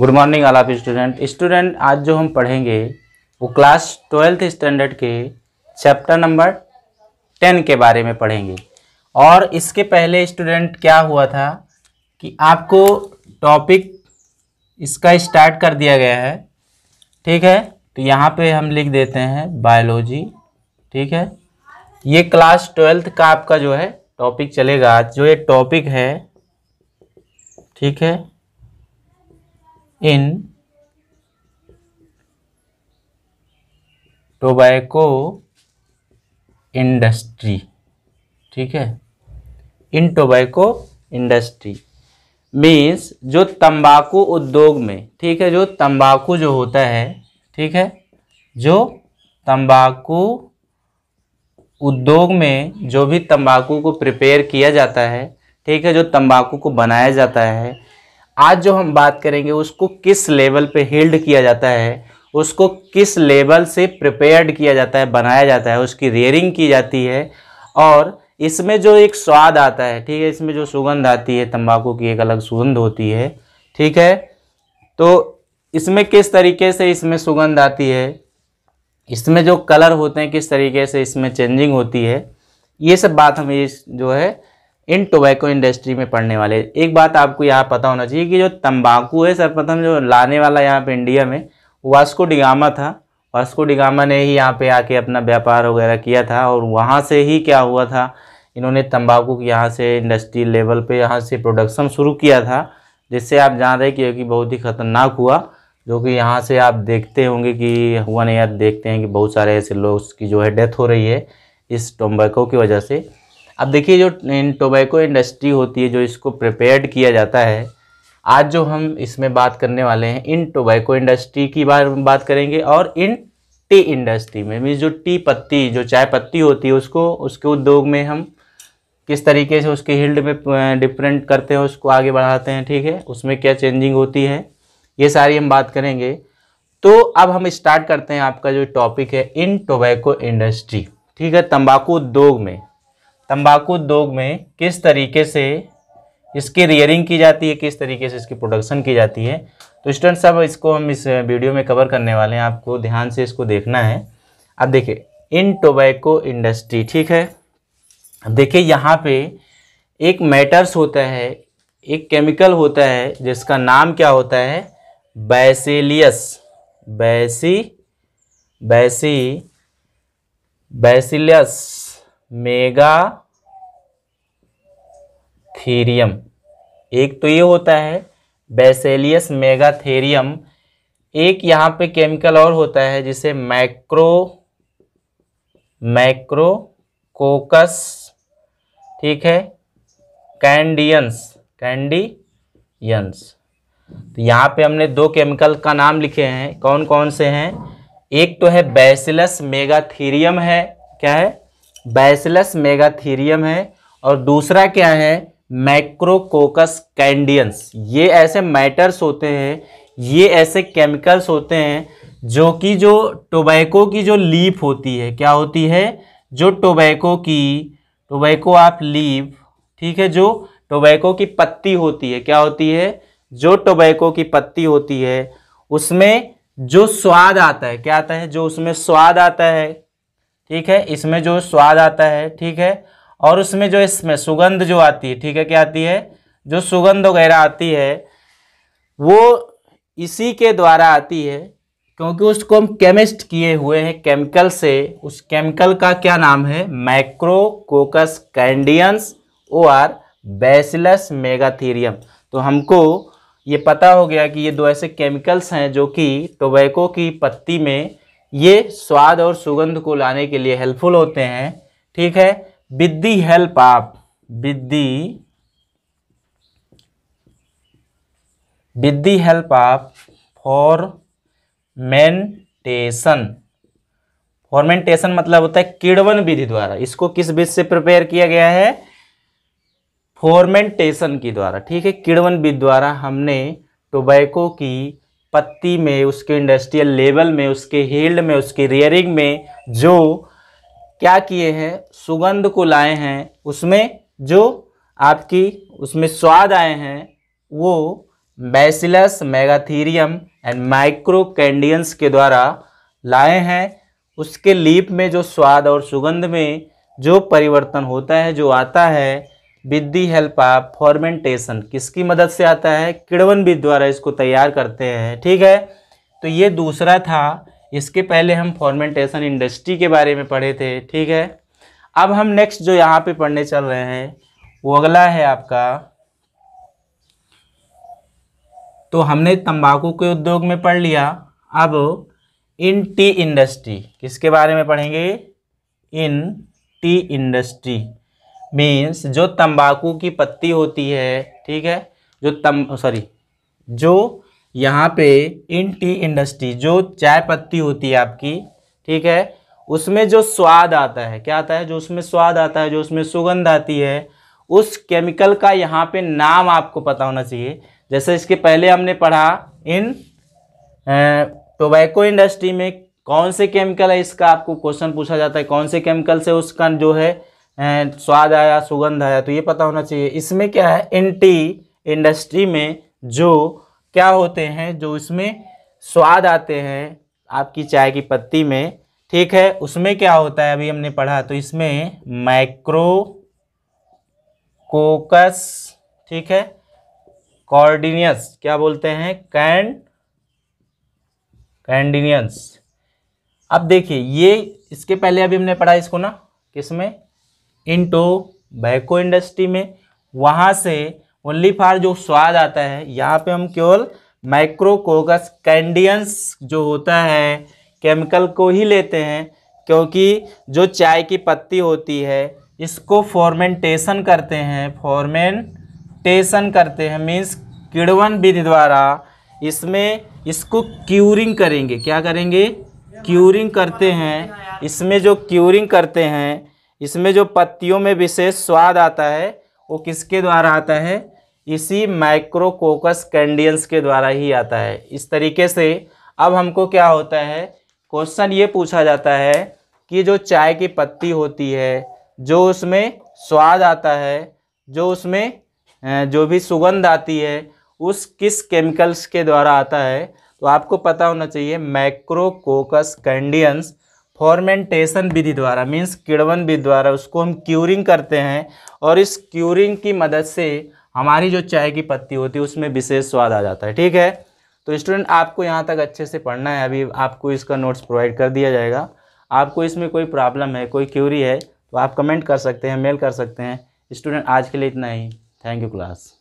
good morning आलाप of student student आज जो हम पढ़ेंगे वो क्लास ट्वेल्थ स्टैंडर्ड के चैप्टर नंबर टेन के बारे में पढ़ेंगे और इसके पहले स्टूडेंट क्या हुआ था कि आपको टॉपिक इसका स्टार्ट कर दिया गया है ठीक है तो यहाँ पे हम लिख देते हैं बायोलॉजी ठीक है ये क्लास ट्वेल्थ का आपका जो है टॉपिक चलेगा आज जो ये टॉपिक है ठीक है इन टोबैको इंडस्ट्री ठीक है इन टोबैको इंडस्ट्री मीन्स जो तंबाकू उद्योग में ठीक है जो तंबाकू जो होता है ठीक है जो तंबाकू उद्योग में जो भी तंबाकू को प्रिपेयर किया जाता है ठीक है जो तंबाकू को बनाया जाता है आज जो हम बात करेंगे उसको किस लेवल पे हेल्ड किया जाता है उसको किस लेवल से प्रिपेयर्ड किया जाता है बनाया जाता है उसकी रेयरिंग की जाती है और इसमें जो एक स्वाद आता है ठीक है इसमें जो सुगंध आती है तंबाकू की एक अलग सुगंध होती है ठीक है तो इसमें किस तरीके से इसमें सुगंध आती है इसमें जो कलर होते हैं किस तरीके से इसमें चेंजिंग होती है ये सब बात हमें इस जो है इन टोबैको इंडस्ट्री में पड़ने वाले एक बात आपको यहाँ पता होना चाहिए कि जो तंबाकू है सर्वप्रथम जो लाने वाला यहाँ पे इंडिया में वास्को डिगामा था वास्को डिगामा ने ही यहाँ पे आके अपना व्यापार वगैरह किया था और वहाँ से ही क्या हुआ था इन्होंने तंबाकू की यहाँ से इंडस्ट्री लेवल पर यहाँ से प्रोडक्शन शुरू किया था जिससे आप जान रहे कि, कि बहुत ही ख़तरनाक हुआ जो कि यहाँ से आप देखते होंगे कि हुआ नहीं यार देखते हैं कि बहुत सारे ऐसे लोग की जो है डेथ हो रही है इस टोम्बैको की वजह से अब देखिए जो इन टोबैको इंडस्ट्री होती है जो इसको प्रिपेयर्ड किया जाता है आज जो हम इसमें बात करने वाले हैं इन टोबैको इंडस्ट्री की बार बात करेंगे और इन टी इंडस्ट्री में मीन्स जो टी पत्ती जो चाय पत्ती होती है उसको उसके उद्योग में हम किस तरीके से उसके हिल्ड में डिफरेंट करते हैं उसको आगे बढ़ाते हैं ठीक है उसमें क्या चेंजिंग होती है ये सारी हम बात करेंगे तो अब हम स्टार्ट करते हैं आपका जो टॉपिक है इन टोबैको इंडस्ट्री ठीक है तंबाकू उद्योग में तंबाकू उद्योग में किस तरीके से इसकी रियरिंग की जाती है किस तरीके से इसकी प्रोडक्शन की जाती है तो स्टूडेंट साहब इसको हम इस वीडियो में कवर करने वाले हैं आपको ध्यान से इसको देखना है अब देखिए इन टोबैको इंडस्ट्री ठीक है अब देखिए यहाँ पे एक मैटर्स होता है एक केमिकल होता है जिसका नाम क्या होता है बैसेलियस बैसी बैसी बैसिलियस मेगा थीरियम एक तो ये होता है बेसेलियस थेरियम एक यहाँ पे केमिकल और होता है जिसे मैक्रो मैक्रोकोकस ठीक है कैंडियंस कैंडियंस तो यहाँ पे हमने दो केमिकल का नाम लिखे हैं कौन कौन से हैं एक तो है बेसिलस मेगाथीरियम है क्या है बैसलस मेगाथीरियम है और दूसरा क्या है मैक्रोकोकस कैंडियंस ये ऐसे मैटर्स होते हैं ये ऐसे केमिकल्स होते हैं जो कि जो टोबैको की जो लीप होती है क्या होती है जो टोबैको की टोबैको आप लीप ठीक है जो टोबैको की पत्ती होती है क्या होती है जो टोबैको की पत्ती होती है उसमें जो स्वाद आता है क्या आता है जो उसमें स्वाद आता है ठीक है इसमें जो स्वाद आता है ठीक है और उसमें जो इसमें सुगंध जो आती है ठीक है क्या आती है जो सुगंध वगैरह आती है वो इसी के द्वारा आती है क्योंकि उसको हम केमिस्ट किए हुए हैं केमिकल से उस केमिकल का क्या नाम है Micrococcus candidans or Bacillus megaterium तो हमको ये पता हो गया कि ये दो ऐसे केमिकल्स हैं जो कि टोबैको की पत्ती में ये स्वाद और सुगंध को लाने के लिए हेल्पफुल होते हैं ठीक है विद दी हेल्प आप with the with the help आप फॉर मेंटेशन फॉर्मेंटेशन मतलब होता है किड़वन विधि द्वारा इसको किस विधि से प्रिपेयर किया गया है फॉर्मेंटेशन की द्वारा ठीक है किड़वन विधि द्वारा हमने टोबैको की पत्ती में उसके इंडस्ट्रियल लेवल में उसके हेल्ड में उसकी रियरिंग में जो क्या किए हैं सुगंध को लाए हैं उसमें जो आपकी उसमें स्वाद आए हैं वो बैसिलस मेगाथीरियम एंड कैंडियंस के द्वारा लाए हैं उसके लीप में जो स्वाद और सुगंध में जो परिवर्तन होता है जो आता है with the help of fermentation किसकी मदद से आता है किड़वन विद द्वारा इसको तैयार करते हैं ठीक है तो ये दूसरा था इसके पहले हम फॉर्मेंटेशन इंडस्ट्री के बारे में पढ़े थे ठीक है अब हम नेक्स्ट जो यहाँ पे पढ़ने चल रहे हैं वो अगला है आपका तो हमने तंबाकू के उद्योग में पढ़ लिया अब इन टी इंडस्ट्री किसके बारे में पढ़ेंगे इन टी इंडस्ट्री मीन्स जो तंबाकू की पत्ती होती है ठीक है जो तम सॉरी जो यहाँ पे इन टी इंडस्ट्री जो चाय पत्ती होती है आपकी ठीक है उसमें जो स्वाद आता है क्या आता है जो उसमें स्वाद आता है जो उसमें सुगंध आती है उस केमिकल का यहाँ पे नाम आपको पता होना चाहिए जैसे इसके पहले हमने पढ़ा इन टोबैको इंडस्ट्री में कौन से केमिकल है इसका आपको क्वेश्चन पूछा जाता है कौन से केमिकल से उसका जो है स्वाद आया सुगंध आया तो ये पता होना चाहिए इसमें क्या है एंटी इंडस्ट्री में जो क्या होते हैं जो इसमें स्वाद आते हैं आपकी चाय की पत्ती में ठीक है उसमें क्या होता है अभी हमने पढ़ा तो इसमें माइक्रो कोकस ठीक है कॉर्डिनियस क्या बोलते हैं कैंड कैंडिनियंस अब देखिए ये इसके पहले अभी हमने पढ़ा इसको ना किसमें इन बैको इंडस्ट्री में वहाँ से ओनली फार जो स्वाद आता है यहाँ पे हम केवल माइक्रोकोगस कैंडियंस जो होता है केमिकल को ही लेते हैं क्योंकि जो चाय की पत्ती होती है इसको फॉर्मेंटेशन करते हैं फॉर्मेंटेशन करते हैं मीन्स किड़वन विधि द्वारा इसमें इसको क्यूरिंग करेंगे क्या करेंगे क्यूरिंग करते हैं इसमें जो क्यूरिंग करते हैं इसमें जो पत्तियों में विशेष स्वाद आता है वो किसके द्वारा आता है इसी माइक्रोकोकस कैंडियंस के द्वारा ही आता है इस तरीके से अब हमको क्या होता है क्वेश्चन ये पूछा जाता है कि जो चाय की पत्ती होती है जो उसमें स्वाद आता है जो उसमें जो भी सुगंध आती है उस किस केमिकल्स के द्वारा आता है तो आपको पता होना चाहिए मैक्रोकोकस कैंडियंस फॉर्मेंटेशन विधि द्वारा मीन्स किड़वन विधि द्वारा उसको हम क्यूरिंग करते हैं और इस क्यूरिंग की मदद से हमारी जो चाय की पत्ती होती है उसमें विशेष स्वाद आ जाता है ठीक है तो स्टूडेंट आपको यहाँ तक अच्छे से पढ़ना है अभी आपको इसका नोट्स प्रोवाइड कर दिया जाएगा आपको इसमें कोई प्रॉब्लम है कोई क्यूरी है तो आप कमेंट कर सकते हैं मेल कर सकते हैं स्टूडेंट आज के लिए इतना ही थैंक यू क्लास